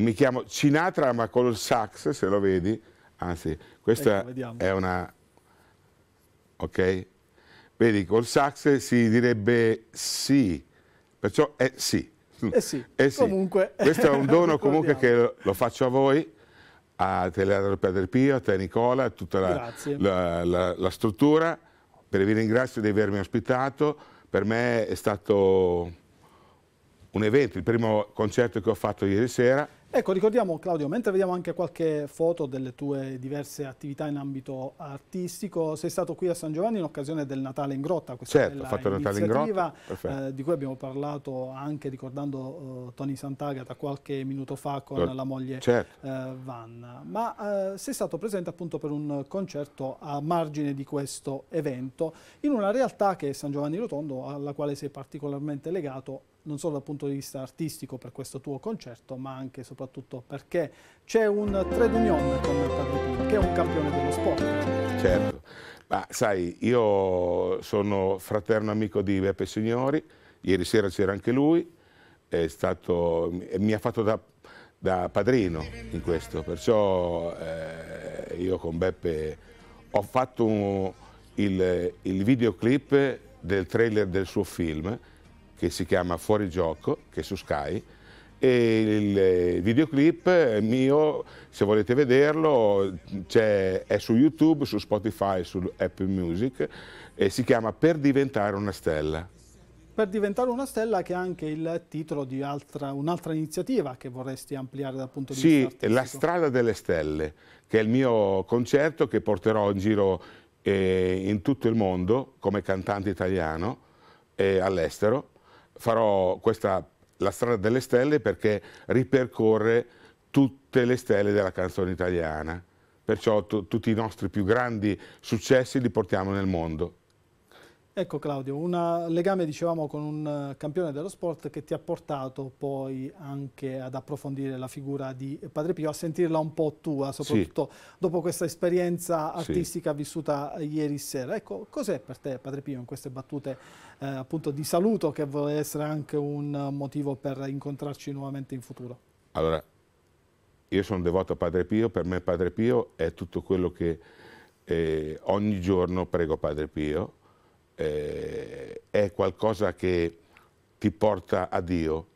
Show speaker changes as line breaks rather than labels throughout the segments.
mi chiamo Cinatra ma col sax se lo vedi anzi questa ecco, è una ok vedi col sax si direbbe sì perciò è sì eh sì, eh sì. comunque questo è un dono comunque che lo faccio a voi a Teleradiopedia Padre Pio, a te Nicola, a tutta la, la, la, la struttura, per vi ringrazio di avermi ospitato, per me è stato un evento, il primo concerto che ho fatto ieri sera,
Ecco, ricordiamo Claudio, mentre vediamo anche qualche foto delle tue diverse attività in ambito artistico, sei stato qui a San Giovanni in occasione del Natale in Grotta, questa certo, ho fatto il Natale in Grotta, eh, di cui abbiamo parlato anche ricordando uh, Tony Sant'Agata qualche minuto fa con Do certo. la moglie certo. uh, Vanna, ma uh, sei stato presente appunto per un concerto a margine di questo evento in una realtà che è San Giovanni Rotondo alla quale sei particolarmente legato non solo dal punto di vista artistico per questo tuo concerto, ma anche e soprattutto perché c'è un trade union con Padre Pino, che è un campione dello sport.
Certo, ma sai, io sono fraterno amico di Beppe Signori, ieri sera c'era anche lui, stato, mi ha fatto da, da, padrino in questo, perciò eh, io con Beppe ho fatto un, il, il videoclip del trailer del suo film, che si chiama Fuori Gioco, che è su Sky, e il eh, videoclip mio, se volete vederlo, è, è su YouTube, su Spotify, su Apple Music e si chiama Per diventare una stella.
Per diventare una stella che è anche il titolo di un'altra un iniziativa che vorresti ampliare dal punto di sì, vista artistico.
Sì, La strada delle stelle, che è il mio concerto che porterò in giro eh, in tutto il mondo come cantante italiano eh, all'estero farò questa La strada delle stelle perché ripercorre tutte le stelle della canzone italiana. Perciò tutti i nostri più grandi successi li portiamo nel mondo.
Ecco Claudio, un legame dicevamo con un eh, campione dello sport che ti ha portato poi anche ad approfondire la figura di Padre Pio, a sentirla un po' tua, soprattutto sì. dopo questa esperienza artistica sì. vissuta eh, ieri sera. Ecco, cos'è per te Padre Pio in queste battute eh, appunto di saluto che vuole essere anche un motivo per incontrarci nuovamente in futuro?
Allora, io sono devoto a Padre Pio, per me Padre Pio è tutto quello che eh, ogni giorno prego Padre Pio eh, è qualcosa che ti porta a Dio,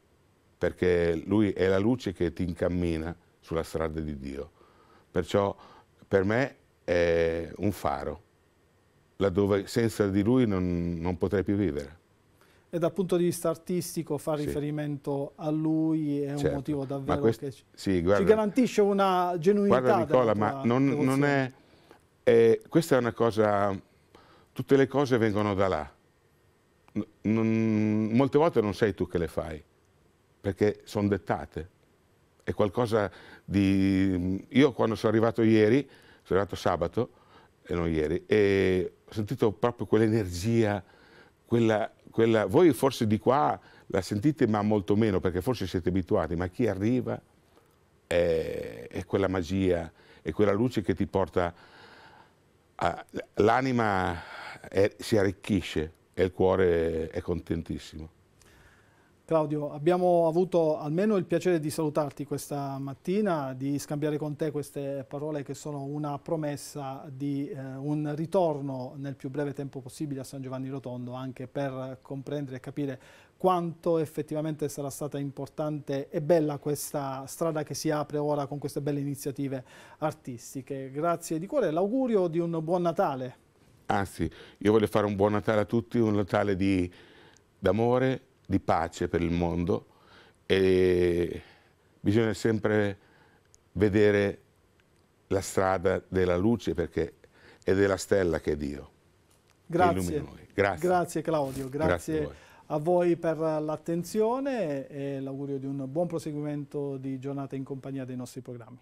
perché Lui è la luce che ti incammina sulla strada di Dio. Perciò per me è un faro, laddove senza di Lui non, non potrei più vivere.
E dal punto di vista artistico fare sì. riferimento a lui è certo. un motivo davvero questo, che ci, sì, guarda, ci, garantisce una genuinità. Guarda Nicola, ma non, non è,
è, eh, Questa è una cosa tutte le cose vengono da là. Non, molte volte non sei tu che le fai, perché sono dettate. È qualcosa di... Io quando sono arrivato ieri, sono arrivato sabato, e non ieri, e ho sentito proprio quell'energia, quella, quella... Voi forse di qua la sentite, ma molto meno, perché forse siete abituati, ma chi arriva è, è quella magia, è quella luce che ti porta l'anima è, si arricchisce e il cuore è contentissimo.
Claudio, abbiamo avuto almeno il piacere di salutarti questa mattina, di scambiare con te queste parole che sono una promessa di eh, un ritorno nel più breve tempo possibile a San Giovanni Rotondo, anche per comprendere e capire quanto effettivamente sarà stata importante e bella questa strada che si apre ora con queste belle iniziative artistiche. Grazie di cuore e l'augurio di un buon Natale.
Anzi, io voglio fare un buon Natale a tutti, un Natale d'amore, di, di pace per il mondo e bisogna sempre vedere la strada della luce perché è della stella che è Dio. Grazie. Grazie.
grazie Claudio, grazie, grazie a, voi. a voi per l'attenzione e l'augurio di un buon proseguimento di giornata in compagnia dei nostri programmi.